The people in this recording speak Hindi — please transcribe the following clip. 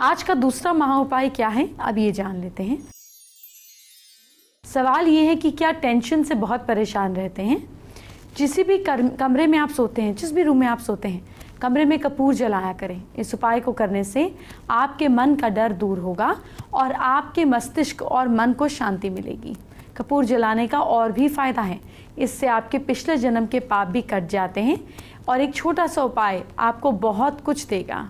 आज का दूसरा महा उपाय क्या है अब ये जान लेते हैं सवाल ये है कि क्या टेंशन से बहुत परेशान रहते हैं जिस भी कमरे में आप सोते हैं जिस भी रूम में आप सोते हैं कमरे में कपूर जलाया करें इस उपाय को करने से आपके मन का डर दूर होगा और आपके मस्तिष्क और मन को शांति मिलेगी कपूर जलाने का और भी फ़ायदा है इससे आपके पिछले जन्म के पाप भी कट जाते हैं और एक छोटा सा उपाय आपको बहुत कुछ देगा